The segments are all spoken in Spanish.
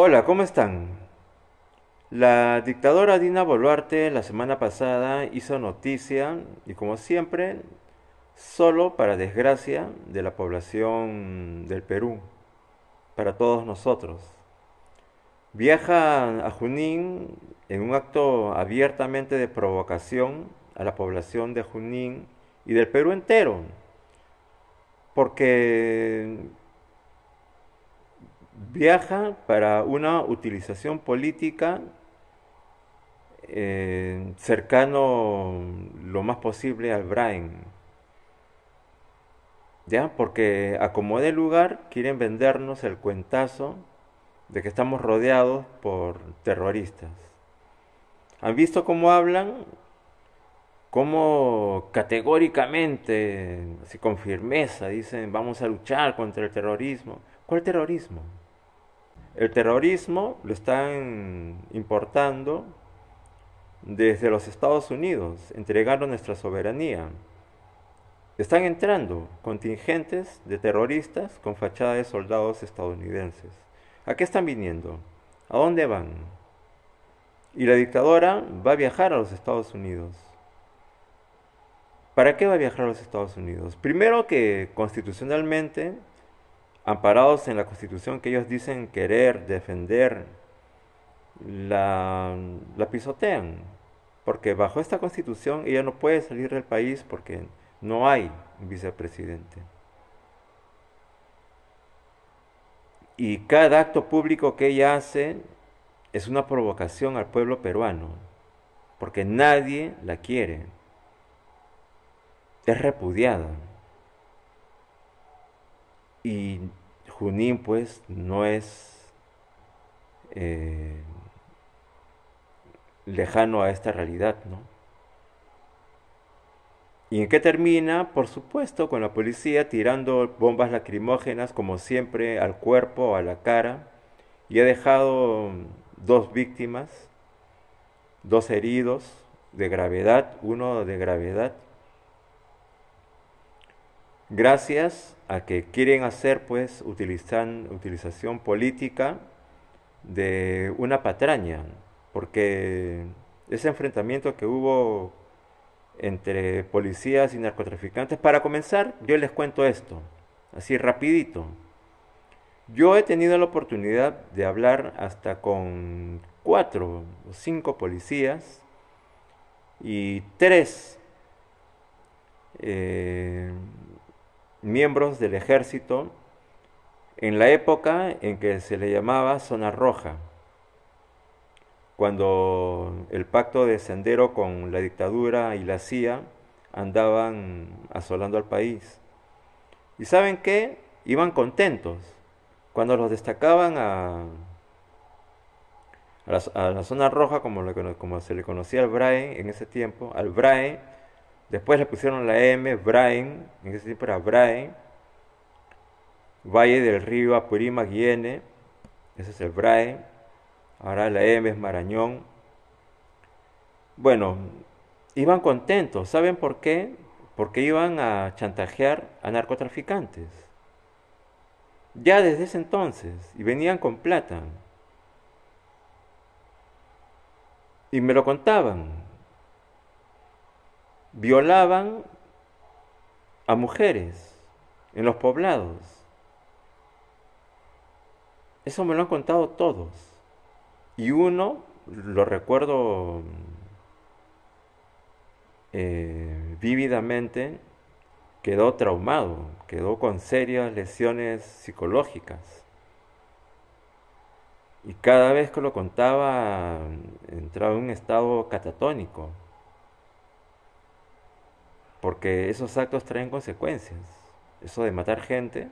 Hola, ¿cómo están? La dictadora Dina Boluarte la semana pasada hizo noticia y como siempre, solo para desgracia de la población del Perú, para todos nosotros. Viaja a Junín en un acto abiertamente de provocación a la población de Junín y del Perú entero, porque viaja para una utilización política eh, cercano lo más posible al Brain. ¿Ya? Porque acomode el lugar, quieren vendernos el cuentazo de que estamos rodeados por terroristas. ¿Han visto cómo hablan? Cómo categóricamente, así con firmeza, dicen vamos a luchar contra el terrorismo. ¿Cuál terrorismo? El terrorismo lo están importando desde los Estados Unidos, Entregaron nuestra soberanía. Están entrando contingentes de terroristas con fachada de soldados estadounidenses. ¿A qué están viniendo? ¿A dónde van? Y la dictadora va a viajar a los Estados Unidos. ¿Para qué va a viajar a los Estados Unidos? Primero que constitucionalmente amparados en la Constitución que ellos dicen querer defender, la, pisotean. Porque bajo esta Constitución ella no puede salir del país porque no hay vicepresidente. Y cada acto público que ella hace es una provocación al pueblo peruano, porque nadie la quiere. Es repudiada. Y Junín pues no es eh, lejano a esta realidad, ¿no? ¿Y en qué termina? Por supuesto, con la policía tirando bombas lacrimógenas, como siempre, al cuerpo, a la cara. Y ha dejado dos víctimas, dos heridos de gravedad, uno de gravedad, gracias a que quieren hacer pues utilizan, utilización política de una patraña, porque ese enfrentamiento que hubo entre policías y narcotraficantes, para comenzar, yo les cuento esto, así rapidito. Yo he tenido la oportunidad de hablar hasta con cuatro o cinco policías y tres eh, miembros del ejército en la época en que se le llamaba zona roja, cuando el pacto de Sendero con la dictadura y la CIA andaban asolando al país. ¿Y saben qué? Iban contentos. Cuando los destacaban a, la, zona roja, como, como se le conocía al BRAE en ese tiempo, al BRAE, Después le pusieron la M, Brain, en ese tiempo era Brahe, Valle del Río, Apurima, Guiene, ese es el Brian. ahora la M es Marañón. Bueno, iban contentos, ¿saben por qué? Porque iban a chantajear a narcotraficantes. Ya desde ese entonces, y venían con plata. Y me lo contaban, violaban a mujeres en los poblados. Eso me lo han contado todos. Y uno, lo recuerdo eh, vívidamente, quedó traumado, quedó con serias lesiones psicológicas. Y cada vez que lo contaba entraba en un estado catatónico. Porque esos actos traen consecuencias. Eso de matar gente,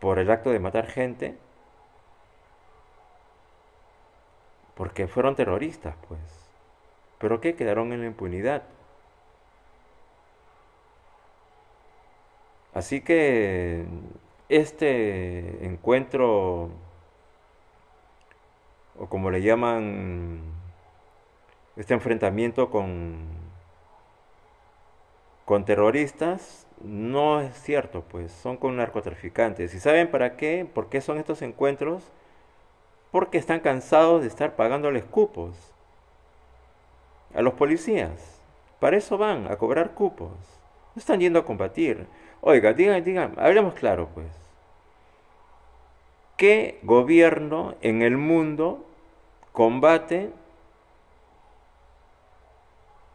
por el acto de matar gente, porque fueron terroristas, pues. Pero que quedaron en la impunidad. Así que este encuentro, o como le llaman, este enfrentamiento con con terroristas no es cierto, pues son con narcotraficantes. ¿Y saben para qué? ¿Por qué son estos encuentros? Porque están cansados de estar pagándoles cupos a los policías. Para eso van, a cobrar cupos. No están yendo a combatir. Oiga, digan, digan, hablemos claro, pues. ¿Qué gobierno en el mundo combate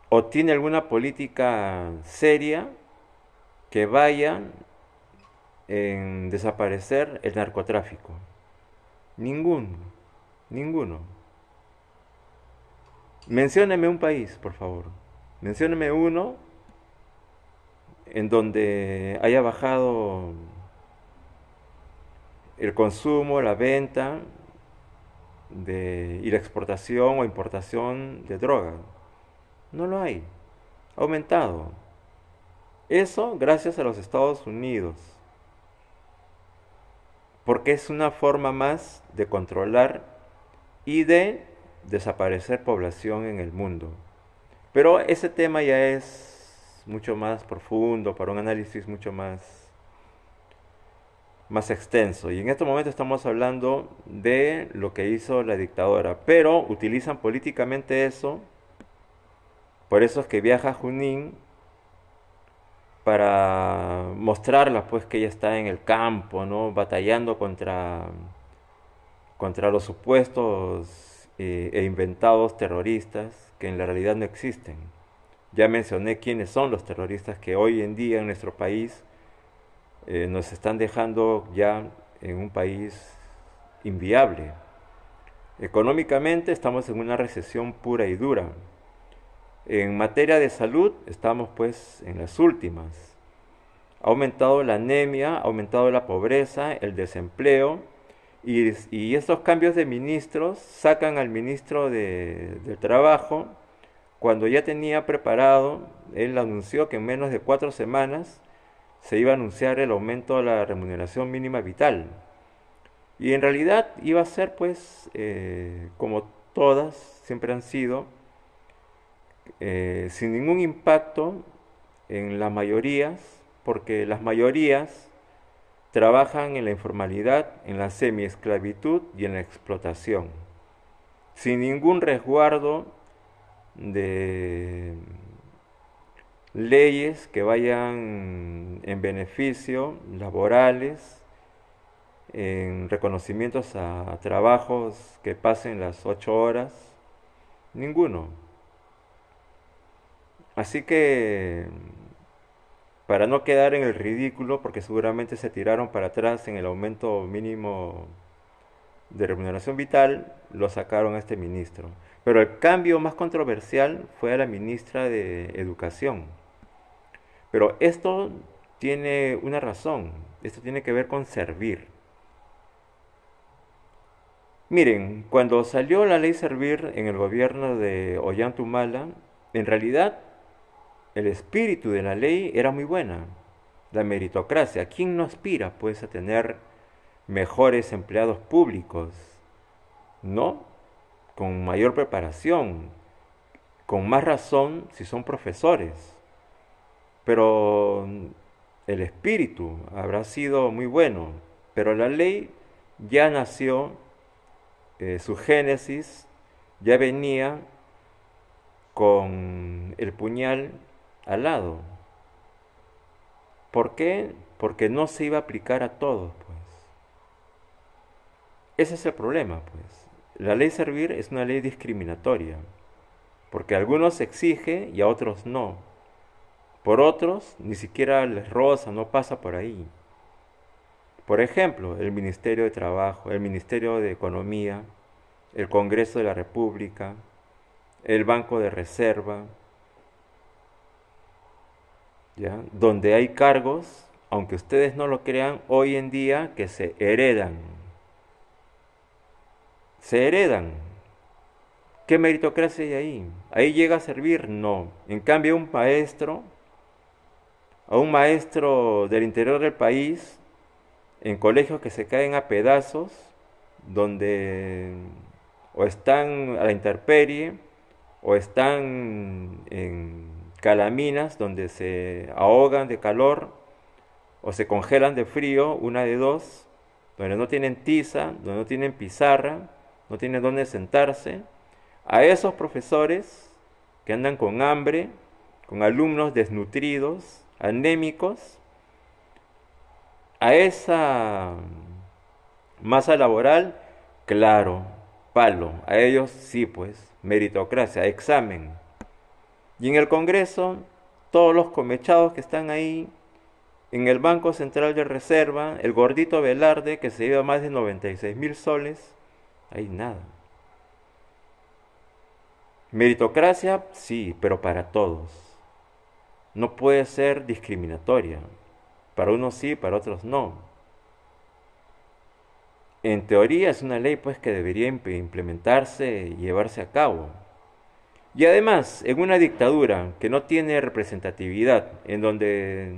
o tiene alguna política seria que vaya en desaparecer el narcotráfico. Ninguno, ninguno. Mencióneme un país, por favor. Mencióneme uno en donde haya bajado el consumo, la venta y la exportación o importación de droga. No lo hay. Ha aumentado. Eso gracias a los Estados Unidos. Porque es una forma más de controlar y de desaparecer población en el mundo. Pero ese tema ya es mucho más profundo, para un análisis mucho más, más extenso. Y en este momento estamos hablando de lo que hizo la dictadora. Pero utilizan políticamente eso por eso es que viaja a Junín para mostrarla, pues, que ella está en el campo, ¿no? Batallando contra, contra los supuestos eh, e inventados terroristas que en la realidad no existen. Ya mencioné quiénes son los terroristas que hoy en día en nuestro país eh, nos están dejando ya en un país inviable. Económicamente estamos en una recesión pura y dura. En materia de salud estamos pues en las últimas. Ha aumentado la anemia, ha aumentado la pobreza, el desempleo y, estos cambios de ministros sacan al ministro de, Trabajo cuando ya tenía preparado, él anunció que en menos de cuatro semanas se iba a anunciar el aumento de la remuneración mínima vital. Y en realidad iba a ser pues eh, como todas siempre han sido eh, sin ningún impacto en las mayorías, porque las mayorías trabajan en la informalidad, en la semiesclavitud y en la explotación, sin ningún resguardo de leyes que vayan en beneficio laborales, en reconocimientos a trabajos que pasen las ocho horas, ninguno. Así que, para no quedar en el ridículo, porque seguramente se tiraron para atrás en el aumento mínimo de remuneración vital, lo sacaron a este ministro. Pero el cambio más controversial fue a la ministra de Educación. Pero esto tiene una razón, esto tiene que ver con servir. Miren, cuando salió la ley Servir en el gobierno de Ollanta Humala, en realidad el espíritu de la ley era muy buena. La meritocracia. ¿Quién no aspira pues a tener mejores empleados públicos? ¿No? Con mayor preparación. Con más razón si son profesores. Pero el espíritu habrá sido muy bueno. Pero la ley ya nació, eh, su génesis ya venía con el puñal al lado. ¿Por qué? Porque no se iba a aplicar a todos, pues. Ese es el problema, pues. La ley servir es una ley discriminatoria, porque a algunos se exige y a otros no. Por otros, ni siquiera les roza, no pasa por ahí. Por ejemplo, el Ministerio de Trabajo, el Ministerio de Economía, el Congreso de la República, el Banco de Reserva, donde hay cargos, aunque ustedes no lo crean, hoy en día que se heredan. Se heredan. ¿Qué meritocracia hay ahí? ¿Ahí llega a servir? No. En cambio, un maestro, a un maestro del interior del país, en colegios que se caen a pedazos, donde o están a la intemperie, o están en calaminas donde se ahogan de calor o se congelan de frío, una de dos, donde no tienen tiza, donde no tienen pizarra, no tienen dónde sentarse, a esos profesores que andan con hambre, con alumnos desnutridos, anémicos, a esa masa laboral, claro, palo, a ellos sí pues, meritocracia, examen. Y en el Congreso, todos los comechados que están ahí, en el Banco Central de Reserva, el gordito Velarde, que se lleva más de 96 mil soles, hay nada. Meritocracia, sí, pero para todos. No puede ser discriminatoria. Para unos sí, para otros no. En teoría es una ley pues que debería implementarse y llevarse a cabo. Y además, en una dictadura que no tiene representatividad, en donde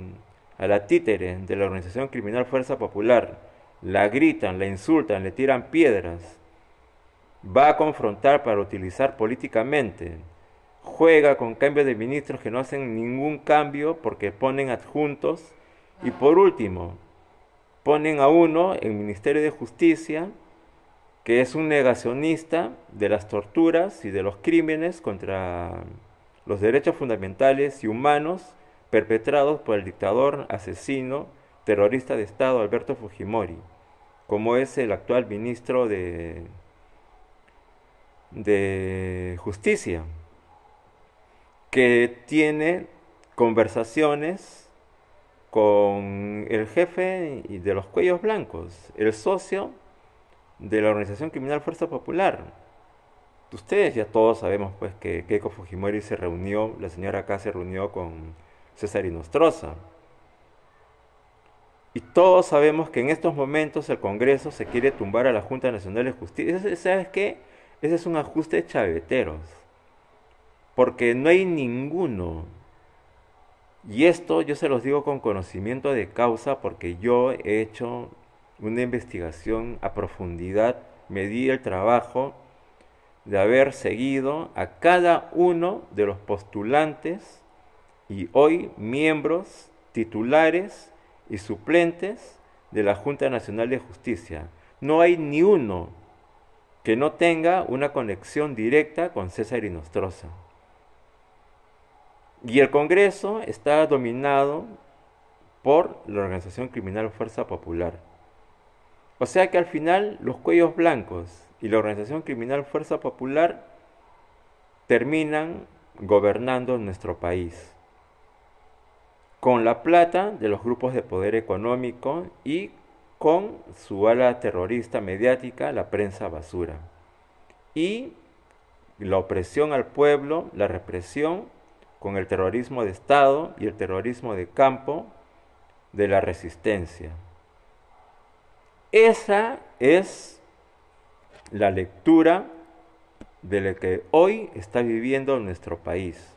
a la títere de la organización criminal Fuerza Popular la gritan, la insultan, le tiran piedras, va a confrontar para utilizar políticamente, juega con cambios de ministros que no hacen ningún cambio porque ponen adjuntos y por último, ponen a uno en Ministerio de Justicia que es un negacionista de las torturas y de los crímenes contra los derechos fundamentales y humanos perpetrados por el dictador, asesino, terrorista de Estado Alberto Fujimori, como es el actual ministro de, de Justicia, que tiene conversaciones con el jefe de los cuellos blancos, el socio de la organización criminal Fuerza Popular. Ustedes ya todos sabemos pues que Keiko Fujimori se reunió, la señora acá se reunió con César Inostroza. Y todos sabemos que en estos momentos el Congreso se quiere tumbar a la Junta Nacional de Justicia. ¿Sabes qué? Ese es un ajuste de chaveteros. Porque no hay ninguno. Y esto yo se los digo con conocimiento de causa porque yo he hecho una investigación a profundidad, me di el trabajo de haber seguido a cada uno de los postulantes y hoy miembros titulares y suplentes de la Junta Nacional de Justicia. No hay ni uno que no tenga una conexión directa con César Inostrosa. Y el Congreso está dominado por la organización criminal Fuerza Popular. O sea que al final los cuellos blancos y la organización criminal Fuerza Popular terminan gobernando nuestro país con la plata de los grupos de poder económico y con su ala terrorista mediática, la prensa basura. Y la opresión al pueblo, la represión con el terrorismo de Estado y el terrorismo de campo de la resistencia. Esa es la lectura de lo que hoy está viviendo nuestro país.